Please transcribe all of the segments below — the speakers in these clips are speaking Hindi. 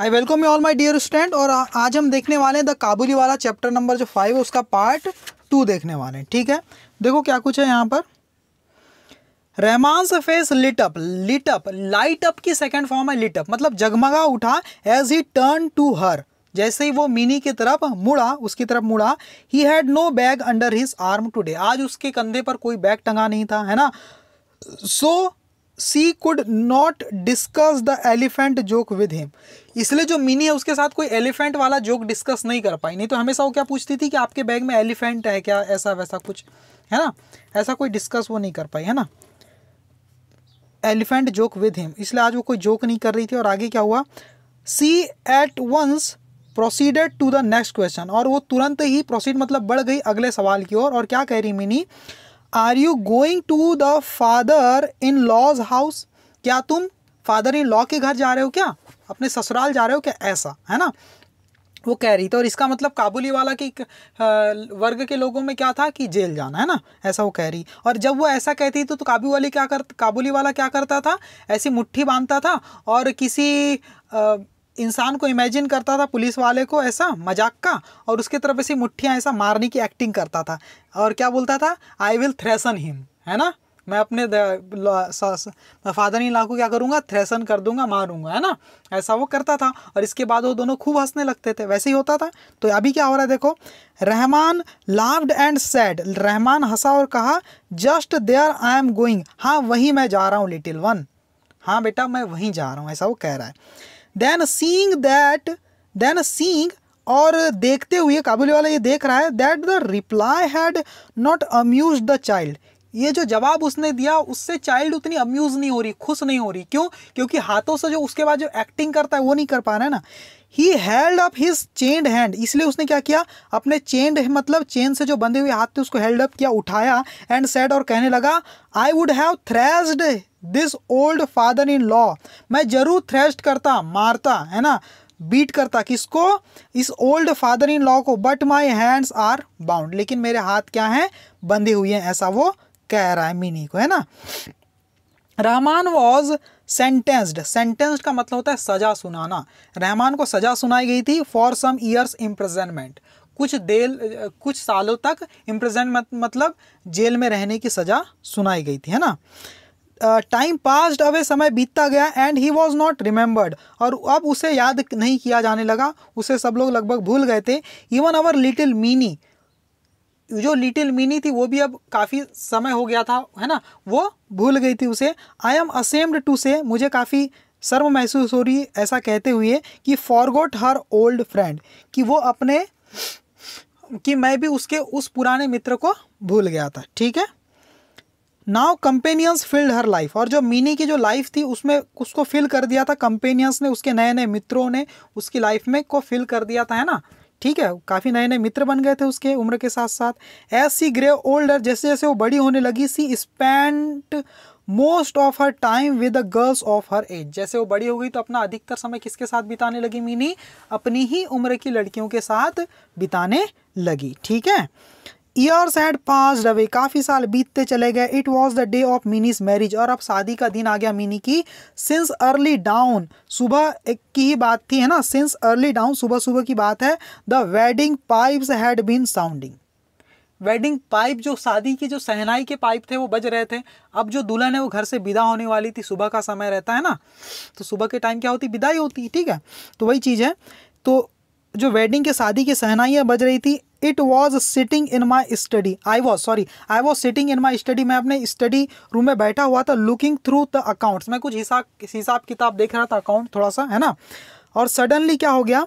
I welcome you all my dear student और आज हम देखने वाले हैं द काबुली वाला चैप्टर नंबर जो फाइव है उसका पार्ट टू देखने वाले हैं ठीक है देखो क्या कुछ है यहाँ पर Rahman face lit up lit up light up की सेकेंड फॉर्म है लिटअप मतलब जगमगा उठा as he turn to her जैसे ही वो मिनी की तरफ मुड़ा उसकी तरफ मुड़ा he had no bag under his arm today आज उसके कंधे पर कोई बैग टंगा नहीं था है ना so so, she could not discuss the elephant joke with him इसलिए जो मिनी है उसके साथ कोई एलिफेंट वाला जोक डिस्कस नहीं कर पाई नहीं तो हमेशा वो क्या पूछती थी कि आपके बैग में एलिफेंट है क्या ऐसा वैसा कुछ है ना ऐसा कोई डिस्कस वो नहीं कर पाई है ना एलिफेंट जोक विद हिम इसलिए आज वो कोई जोक नहीं कर रही थी और आगे क्या हुआ she at once proceeded to the next question और वो तुरंत ही प्रोसीड मतलब बढ़ गई अगले सवाल की ओर और, और क्या कह रही Mini are you going to the father in law's house क्या तुम फादर इन लॉ के घर जा रहे हो क्या अपने ससुराल जा रहे हो क्या ऐसा है ना वो कह रही थी और इसका मतलब काबुली वाला की वर्ग के लोगों में क्या था कि जेल जाना है ना ऐसा वो कह रही और जब वो ऐसा कहती तो, तो काबू वाली क्या कर काबुली वाला क्या करता था ऐसी मुट्ठी बांधता था और किसी आ, इंसान को इमेजिन करता था पुलिस वाले को ऐसा मजाक का और उसकी तरफ ऐसी मुठ्ठियाँ ऐसा मारने की एक्टिंग करता था और क्या बोलता था आई विल थ्रेसन हिम है ना मैं अपने फादर इन लॉ को क्या करूँगा थ्रेसन कर दूंगा मारूंगा है ना ऐसा वो करता था और इसके बाद वो दोनों खूब हंसने लगते थे वैसे ही होता था तो अभी क्या हो रहा है देखो Rahman laughed and said Rahman हंसा और कहा just there I am going हाँ वहीं मैं जा रहा हूँ लिटिल वन हाँ बेटा मैं वहीं जा रहा हूँ ऐसा वो कह रहा है then seeing that then seeing और देखते हुए काबुल वाला ये देख रहा है that the reply had not amused the child ये जो जवाब उसने दिया उससे चाइल्ड उतनी अम्यूज नहीं हो रही खुश नहीं हो रही क्यों क्योंकि हाथों से जो उसके बाद जो एक्टिंग करता है वो नहीं कर पा रहा है ना he held up his chained hand इसलिए उसने क्या किया अपने चेंड मतलब चेन से जो बंधे हुए हाथ थे उसको हेल्ड अप किया उठाया एंड सेड और कहने लगा I would have thrashed this old father in law मैं जरूर थ्रेस्ड करता मारता है ना बीट करता किसको इस ओल्ड फादर इन लॉ को but my hands are bound लेकिन मेरे हाथ क्या हैं बंधे हुए हैं ऐसा वो कह रहा है मिनी को है ना रहमान वॉज सेंटेंस्ड सेंटेंस्ड का मतलब होता है सजा सुनाना रहमान को सजा सुनाई गई थी फॉर सम ईयर्स इम्प्रजेंटमेंट कुछ देर कुछ सालों तक इम्प्रजेंट मतलब जेल में रहने की सज़ा सुनाई गई थी है ना टाइम पास्ड अवे समय बीतता गया and he was not remembered और अब उसे याद नहीं किया जाने लगा उसे सब लोग लगभग भूल गए थे इवन आवर लिटिल मीनी जो लिटिल मिनी थी वो भी अब काफ़ी समय हो गया था है ना वो भूल गई थी उसे आई एम असेम्ड टू से मुझे काफ़ी शर्म महसूस हो रही ऐसा कहते हुए कि फॉरगोट हर ओल्ड फ्रेंड कि वो अपने कि मैं भी उसके उस पुराने मित्र को भूल गया था ठीक है now companions filled her life और जो मिनी की जो लाइफ थी उसमें उसको फिल कर दिया था कंपेनियंस ने उसके नए नए मित्रों ने उसकी लाइफ में को फिल कर दिया था है ना ठीक है काफ़ी नए नए मित्र बन गए थे उसके उम्र के साथ साथ एस सी ग्रे ओल्डर जैसे जैसे वो बड़ी होने लगी she spent most of her time with the girls of her age जैसे वो बड़ी हो गई तो अपना अधिकतर समय किसके साथ बिताने लगी मीनी अपनी ही उम्र की लड़कियों के साथ बिताने लगी ठीक है ईयर्स हैड पास अवे काफ़ी साल बीतते चले गए it was the day of Mini's marriage और अब शादी का दिन आ गया मिनी की सिंस अर्ली डाउन सुबह एक की ही बात थी है ना सिंस अर्ली डाउन सुबह सुबह की बात है the wedding pipes had been sounding wedding pipe जो शादी की जो सहनाई के पाइप थे वो बज रहे थे अब जो दुल्हन है वो घर से विदा होने वाली थी सुबह का समय रहता है ना तो सुबह के टाइम क्या होती विदाई होती ठीक है तो वही चीज़ है तो जो वेडिंग के शादी की सहनाइयाँ बज रही थी it was sitting in my study I was sorry I was sitting in my study मैं अपने स्टडी रूम में बैठा हुआ था लुकिंग थ्रू द अकाउंट मैं कुछ हिसाब हिसाब किताब देख रहा था अकाउंट थोड़ा सा है ना और सडनली क्या हो गया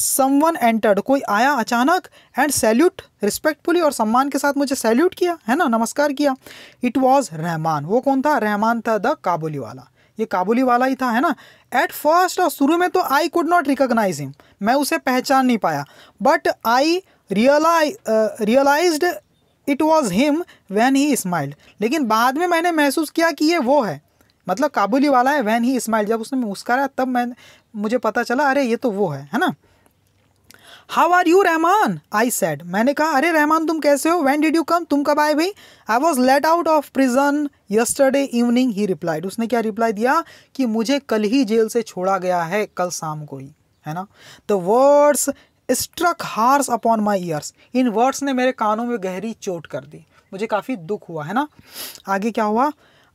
समवन एंटर्ड कोई आया अचानक एंड सैल्यूट रिस्पेक्टफुली और सम्मान के साथ मुझे सैल्यूट किया है ना नमस्कार किया इट वॉज रहमान वो कौन था रहमान था द काबुली वाला ये काबुली वाला ही था है ना एट फर्स्ट और शुरू में तो I could not recognise him मैं उसे पहचान नहीं पाया but I realised it was him when he smiled लेकिन बाद में मैंने महसूस किया कि ये वो है मतलब काबुली वाला है वैन ही स्माइल जब उसने मुस्कराया तब मैं मुझे पता चला अरे ये तो वो है है ना how are you Rahman I said मैंने कहा अरे रहमान तुम कैसे हो वैन डिड यू कम तुम कब आए भाई I was let out of prison yesterday evening he replied उसने क्या रिप्लाई दिया कि मुझे कल ही जेल से छोड़ा गया है कल शाम को ही है ना the words struck harsh upon my ears in words ने मेरे कानों में गहरी चोट कर दी मुझे काफ़ी दुख हुआ है ना आगे क्या हुआ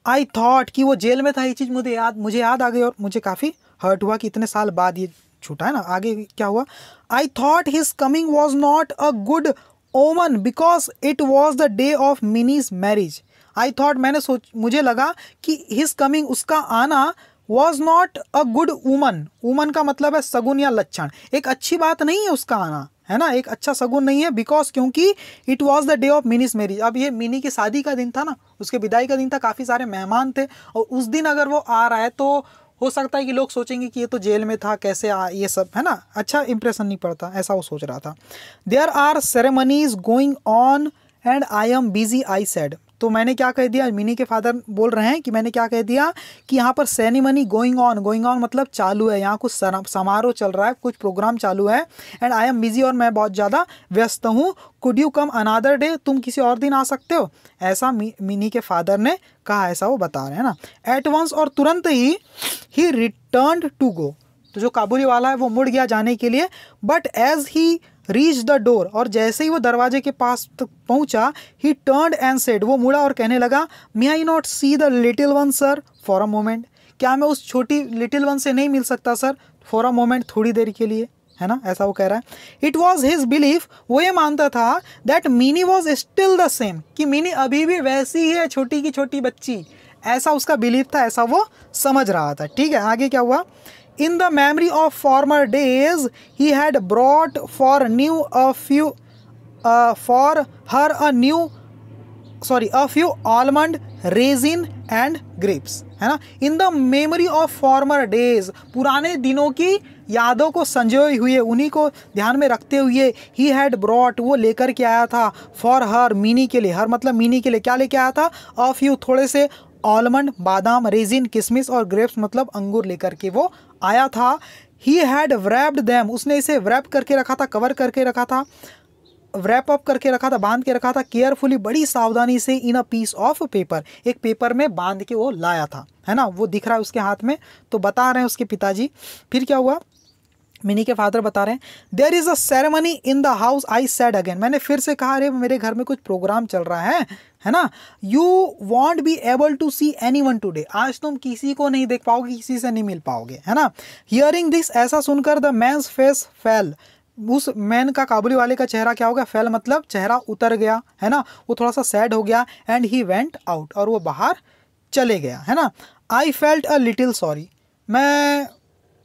आई थॉट कि वो जेल में था ये चीज़ मुझे याद मुझे याद आ गई और मुझे काफ़ी हर्ट हुआ कि इतने साल बाद ये छूटा है ना आगे क्या हुआ I thought his coming was not a good omen because it was the day of Mini's marriage I thought मैंने सोच मुझे लगा कि हिज कमिंग उसका आना was not a good woman woman का मतलब है सगुन या लक्षण एक अच्छी बात नहीं है उसका आना है ना एक अच्छा सगुन नहीं है बिकॉज क्योंकि it was the day of Mini's marriage अब ये मिनी की शादी का दिन था ना उसके विदाई का दिन था काफ़ी सारे मेहमान थे और उस दिन अगर वो आ रहा है तो हो सकता है कि लोग सोचेंगे कि ये तो जेल में था कैसे आ ये सब है ना अच्छा इंप्रेशन नहीं पड़ता ऐसा वो सोच रहा था there are ceremonies going on and I am busy I said तो मैंने क्या कह दिया मिनी के फादर बोल रहे हैं कि मैंने क्या कह दिया कि यहाँ पर ceremony going on going on मतलब चालू है यहाँ कुछ समारोह चल रहा है कुछ प्रोग्राम चालू है एंड आई एम बिजी और मैं बहुत ज़्यादा व्यस्त हूँ could you come another day तुम किसी और दिन आ सकते हो ऐसा मिनी के फादर ने कहा ऐसा वो बता रहे हैं ना एट वंस और तुरंत ही ही रिटर्न टू गो तो जो काबुली वाला है वो मुड़ गया जाने के लिए but as he reach the door और जैसे ही वो दरवाजे के पास तक पहुंचा ही टर्न एंड सेड वो मुड़ा और कहने लगा may I not see the little one sir for a moment क्या मैं उस छोटी लिटिल वन से नहीं मिल सकता सर फॉर अ मोमेंट थोड़ी देर के लिए है ना ऐसा वो कह रहा है इट वॉज हिज बिलीफ वो ये मानता था that Mini was still the same कि मिनी अभी भी वैसी ही है छोटी की छोटी बच्ची ऐसा उसका बिलीफ था ऐसा वो समझ रहा था ठीक है आगे क्या हुआ in the memory of former days he had brought for new a few for her a new sorry a few almond raisin and grapes है ना in the memory of former days पुराने दिनों की यादों को संजोए हुए उन्हीं को ध्यान में रखते हुए ही हैड ब्रॉट वो लेकर के आया था फॉर हर मिनी के लिए हर मतलब मिनी के लिए क्या लेके आया था अ फ्यू थोड़े से आलमंड बादाम रेजिन किशमिश और ग्रेप्स मतलब अंगूर लेकर के वो आया था ही हैड व्रैप्ड दैम उसने इसे व्रैप करके रखा था कवर करके रखा था रैप अप करके रखा था बांध के रखा था केयरफुली बड़ी सावधानी से in a piece of paper एक पेपर में बांध के वो लाया था है ना वो दिख रहा है उसके हाथ में तो बता रहे हैं उसके पिताजी फिर क्या हुआ मिनी के फादर बता रहे हैं there is a ceremony in the house I said again मैंने फिर से कहा अरे मेरे घर में कुछ प्रोग्राम चल रहा है है ना you won't be able to see anyone today आज तुम किसी को नहीं देख पाओगे किसी से नहीं मिल पाओगे है ना हियरिंग दिस ऐसा सुनकर द मैंस फेस फेल उस मैन का काबुली वाले का चेहरा क्या हो गया फेल मतलब चेहरा उतर गया है ना वो थोड़ा सा सैड हो गया एंड ही वेंट आउट और वो बाहर चले गया है ना I felt a little sorry मैं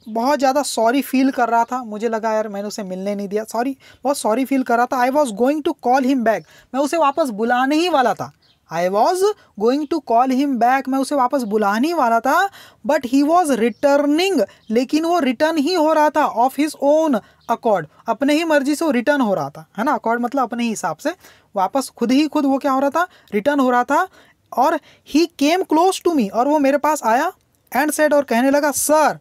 बहुत ज़्यादा सॉरी फील कर रहा था मुझे लगा यार मैंने उसे मिलने नहीं दिया सॉरी बहुत सॉरी फील कर रहा था I was going to call him back मैं उसे वापस बुलाने ही वाला था I was going to call him back मैं उसे वापस बुलाने ही वाला था बट ही वॉज रिटर्निंग लेकिन वो रिटर्न ही हो रहा था ऑफ हिज ओन अकॉर्ड अपने ही मर्जी से वो रिटर्न हो रहा था है ना अकॉर्ड मतलब अपने ही हिसाब से वापस खुद ही खुद वो क्या हो रहा था रिटर्न हो रहा था और ही केम क्लोज टू मी और वो मेरे पास आया एंड सेट और कहने लगा sir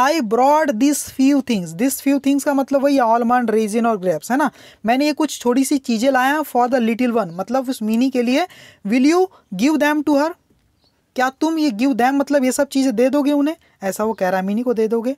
I brought this few things this few things का मतलब वही आलमंड रेजिन और ग्रेप्स है ना मैंने ये कुछ छोटी सी चीज़ें लाया फॉर द लिटिल वन मतलब उस मिनी के लिए will you give them to her क्या तुम ये गिव दैम मतलब ये सब चीज़ें दे दोगे उन्हें ऐसा वो कह रहा है मिनी को दे दोगे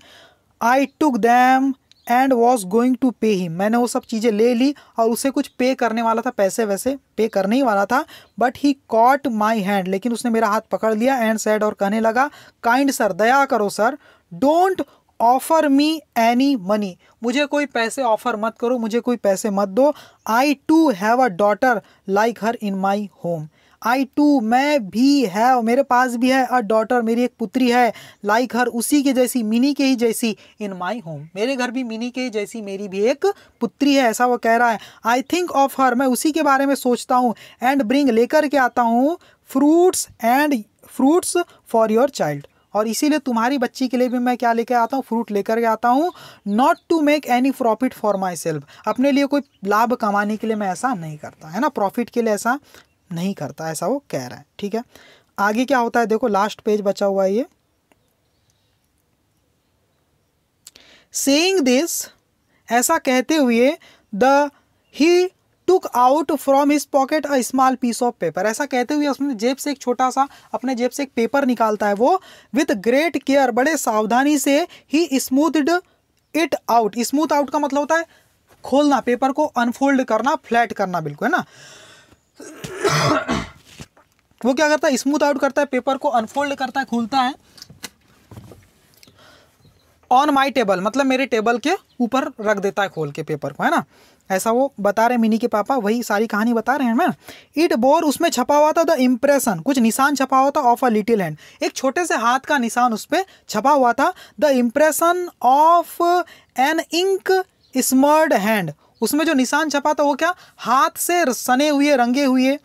I took them and was going to pay him मैंने वो सब चीज़ें ले ली और उसे कुछ पे करने वाला था पैसे वैसे पे करने ही वाला था but he caught my hand लेकिन उसने मेरा हाथ पकड़ लिया एंड सैड और कहने लगा काइंड सर दया करो sir don't offer me any money मुझे कोई पैसे ऑफर मत करो मुझे कोई पैसे मत दो I too have a daughter like her in my home I too मैं भी है और मेरे पास भी है अ डॉटर मेरी एक पुत्री है लाइक हर उसी के जैसी मिनी के ही जैसी इन माई होम मेरे घर भी मिनी के ही जैसी मेरी भी एक पुत्री है ऐसा वो कह रहा है आई थिंक ऑफ हर मैं उसी के बारे में सोचता हूँ एंड ब्रिंग लेकर के आता हूँ fruits and fruits for your child और इसीलिए तुम्हारी बच्ची के लिए भी मैं क्या लेकर आता हूँ फ्रूट लेकर के आता हूँ not to make any profit for myself अपने लिए कोई लाभ कमाने के लिए मैं ऐसा नहीं करता है ना प्रॉफिट के लिए ऐसा नहीं करता ऐसा वो कह रहा है ठीक है आगे क्या होता है देखो लास्ट पेज बचा हुआ है ये सेइंग दिस ऐसा कहते हुए the he took out from his pocket a small piece of paper ऐसा कहते हुए उसने जेब से एक छोटा सा अपने जेब से एक पेपर निकालता है वो विथ ग्रेट केयर बड़े सावधानी से he smoothed it out smooth out का मतलब होता है खोलना पेपर को अनफोल्ड करना फ्लैट करना बिल्कुल है ना वो क्या करता है स्मूथ आउट करता है पेपर को अनफोल्ड करता है खोलता है ऑन माई टेबल मतलब मेरे टेबल के ऊपर रख देता है खोल के पेपर को है ना ऐसा वो बता रहे मिनी के पापा वही सारी कहानी बता रहे हैं ना इट बोर उसमें छपा हुआ था द इम्प्रेशन कुछ निशान छपा हुआ था ऑफ अ लिटिल हैंड एक छोटे से हाथ का निशान उस पर छपा हुआ था the impression of an ink smeared hand उसमें जो निशान छपा था वो क्या हाथ से सने हुए रंगे हुए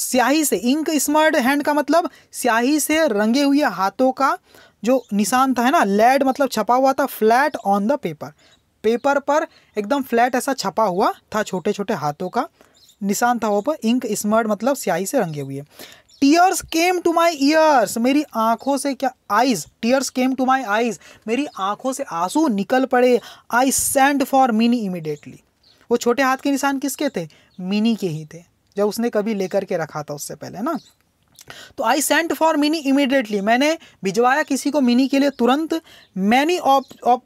स्याही से इंक स्मर्ड हैंड का मतलब स्याही से रंगे हुए हाथों का जो निशान था है ना लेड मतलब छपा हुआ था flat on the paper paper पर एकदम फ्लैट ऐसा छपा हुआ था छोटे छोटे हाथों का निशान था वो पर इंक स्मर्ड मतलब स्याही से रंगे हुए tears came to my ears मेरी आंखों से क्या eyes tears came to my eyes मेरी आंखों से आंसू निकल पड़े I send for Mini immediately वो छोटे हाथ के निशान किसके थे मिनी के ही थे जब उसने कभी लेकर के रखा था उससे पहले ना तो I sent for Mini immediately मैंने भिजवाया किसी को मिनी के लिए तुरंत many op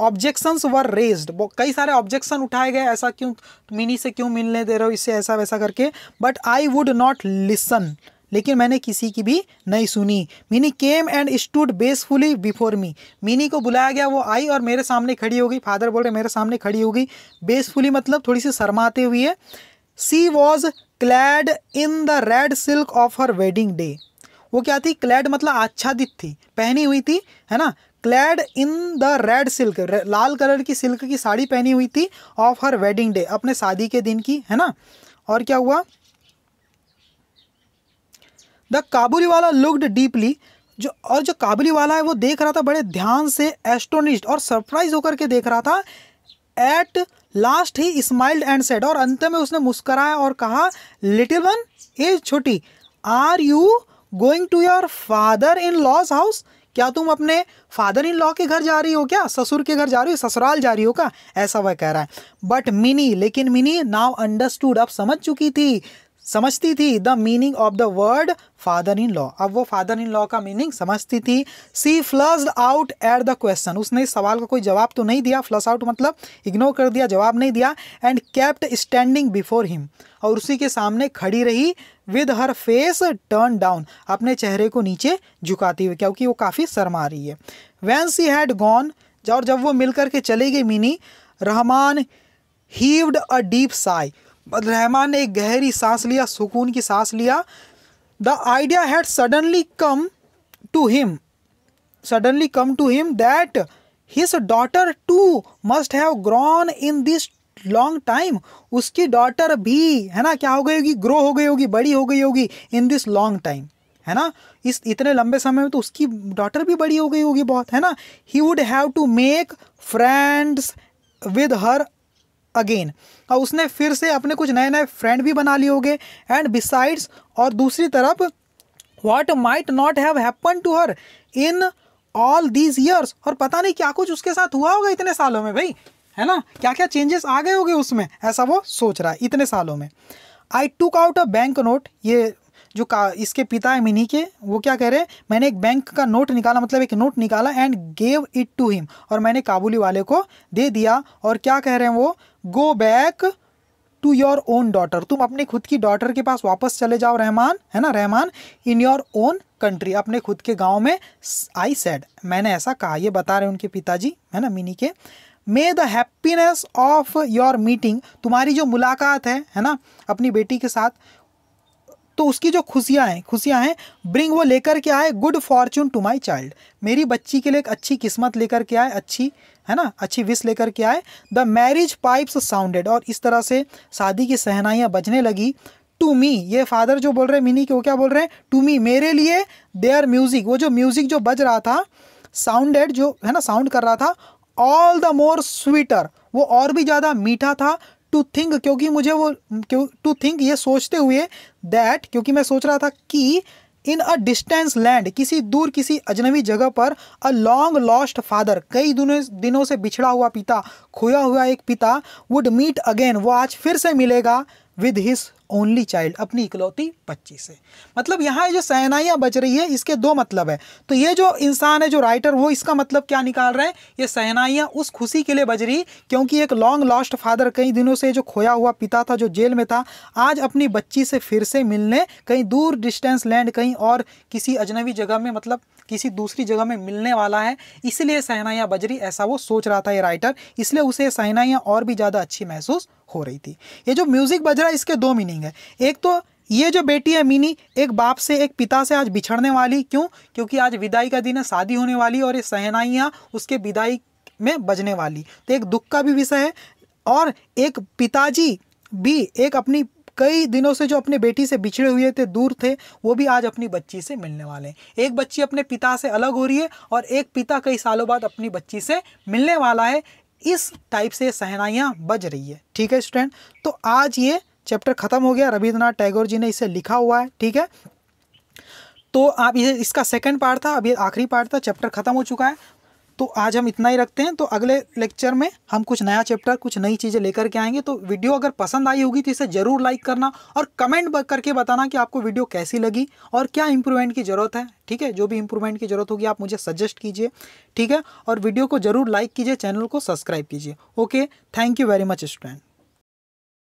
objections were raised कई सारे ऑब्जेक्शन उठाए गए ऐसा क्यों मिनी से क्यों मिलने दे रहे हो इससे ऐसा वैसा करके but I would not listen लेकिन मैंने किसी की भी नहीं सुनी Mini came and stood bashfully before me Mini को बुलाया गया वो आई और मेरे सामने खड़ी होगी फादर बोल रहे मेरे सामने खड़ी होगी बेसफुली मतलब थोड़ी सी शर्माते हुए she was clad in the red silk of her wedding day वो क्या थी क्लैड मतलब आच्छादित थी पहनी हुई थी है ना clad in the red silk लाल कलर की सिल्क की साड़ी पहनी हुई थी ऑफ हर वेडिंग डे अपने शादी के दिन की है ना और क्या हुआ द काबुली वाला लुकड डीपली जो और जो काबुली वाला है वो देख रहा था बड़े ध्यान से एस्ट्रोनिस्ट और सरप्राइज होकर के देख रहा था at last he smiled and said और अंत में उसने मुस्कराया और कहा लिटिल वन ए छोटी are you going to your father in law's house क्या तुम अपने फादर इन लॉ के घर जा रही हो क्या ससुर के घर जा रही हो ससुराल जा रही हो क्या ऐसा वह कह रहा है बट मिनी लेकिन मिनी नाव अंडरस्टूड अब समझ चुकी थी समझती थी the meaning of the word father in law अब वो फादर इन लॉ का मीनिंग समझती थी she flush out at the question उसने इस सवाल का कोई जवाब तो नहीं दिया फ्लस आउट मतलब इग्नोर कर दिया जवाब नहीं दिया and kept standing before him और उसी के सामने खड़ी रही with her face turn down अपने चेहरे को नीचे झुकाती हुई क्योंकि वो काफ़ी शर्मा रही है वैन सी हैड गॉन और जब वो मिल करके चली गई Mini Rahman heaved a deep sigh Rahman ने एक गहरी सांस लिया सुकून की सांस लिया the idea had suddenly come to him suddenly come to him that his daughter too must have grown in this long time उसकी डॉटर भी है ना क्या हो गई होगी ग्रो हो गई होगी बड़ी हो गई होगी इन दिस लॉन्ग टाइम है ना इस इतने लंबे समय में तो उसकी डॉटर भी बड़ी हो गई होगी बहुत है ना he would have to make friends with her again और उसने फिर से अपने कुछ नए नए फ्रेंड भी बना लिए होंगे एंड बिसाइड्स और दूसरी तरफ what might not have happen to her in all these years और पता नहीं क्या कुछ उसके साथ हुआ होगा इतने सालों में भाई है ना क्या क्या चेंजेस आ गए होंगे उसमें ऐसा वो सोच रहा है इतने सालों में I took out a bank note ये जो का इसके पिता है मिनी के वो क्या कह रहे हैं मैंने एक बैंक का नोट निकाला मतलब एक नोट निकाला and gave it to him और मैंने काबुली वाले को दे दिया और क्या कह रहे हैं वो go back to your own daughter तुम अपने खुद की डॉटर के पास वापस चले जाओ रहमान है ना Rahman in your own country अपने खुद के गांव में आई सेड मैंने ऐसा कहा ये बता रहे उनके पिताजी है ना मिनी के may the happiness of your meeting तुम्हारी जो मुलाकात है है ना अपनी बेटी के साथ तो उसकी जो खुशियाँ हैं खुशियाँ हैं ब्रिंग वो लेकर के आए good fortune to my child मेरी बच्ची के लिए एक अच्छी किस्मत लेकर के आए अच्छी है ना अच्छी विश लेकर के आए द मैरिज पाइप्स साउंडेड और इस तरह से शादी की सहनाइयाँ बजने लगी टू मी ये फादर जो बोल रहे हैं मिनी के वो क्या बोल रहे हैं टू मी मेरे लिए देयर म्यूजिक वो जो म्यूजिक जो बज रहा था साउंडेड जो है ना साउंड कर रहा था ऑल द मोर स्वीटर वो और भी ज़्यादा मीठा था टू थिंक क्योंकि मुझे वो क्यों टू थिंक ये सोचते हुए दैट क्योंकि मैं सोच रहा था कि इन अ डिस्टेंस लैंड किसी दूर किसी अजनबी जगह पर अ लॉन्ग लॉस्ट फादर कई दिनों दिनों से बिछड़ा हुआ पिता खोया हुआ एक पिता वुड मीट अगेन वो आज फिर से मिलेगा विद हिज ओनली चाइल्ड अपनी इकलौती बच्ची से मतलब यहाँ जो सहनाइयाँ बच रही है इसके दो मतलब है तो ये जो इंसान है जो राइटर वो इसका मतलब क्या निकाल रहे हैं ये सहनाइयाँ उस खुशी के लिए बज रही क्योंकि एक लॉन्ग लॉस्ट फादर कई दिनों से जो खोया हुआ पिता था जो जेल में था आज अपनी बच्ची से फिर से मिलने कहीं दूर डिस्टेंस लैंड कहीं और किसी अजनबी जगह में मतलब किसी दूसरी जगह में मिलने वाला है इसलिए सहना बजरी ऐसा वो सोच रहा था ये राइटर इसलिए उसे सहना और भी ज़्यादा अच्छी महसूस हो रही थी ये जो म्यूज़िक बज रहा है इसके दो मीनिंग है एक तो ये जो बेटी है मिनी एक बाप से एक पिता से आज बिछड़ने वाली क्यों क्योंकि आज विदाई का दिन है शादी होने वाली और ये सहनाइयाँ उसके विदाई में बजने वाली तो एक दुख का भी विषय है और एक पिताजी भी एक अपनी कई दिनों से जो अपनी बेटी से बिछड़े हुए थे दूर थे वो भी आज अपनी बच्ची से मिलने वाले हैं एक बच्ची अपने पिता से अलग हो रही है और एक पिता कई सालों बाद अपनी बच्ची से मिलने वाला है इस टाइप से सहनाइयाँ बज रही है ठीक है स्टूडेंट तो आज ये चैप्टर ख़त्म हो गया रविंद्रनाथ टैगोर जी ने इसे लिखा हुआ है ठीक है तो आप ये इसका सेकंड पार्ट था अब ये आखिरी पार्ट था चैप्टर खत्म हो चुका है तो आज हम इतना ही रखते हैं तो अगले लेक्चर में हम कुछ नया चैप्टर कुछ नई चीज़ें लेकर के आएंगे तो वीडियो अगर पसंद आई होगी तो इसे ज़रूर लाइक करना और कमेंट करके बताना कि आपको वीडियो कैसी लगी और क्या इंप्रूवमेंट की ज़रूरत है ठीक है जो भी इंप्रूवमेंट की ज़रूरत होगी आप मुझे सजेस्ट कीजिए ठीक है और वीडियो को ज़रूर लाइक कीजिए चैनल को सब्सक्राइब कीजिए okay thank you very much student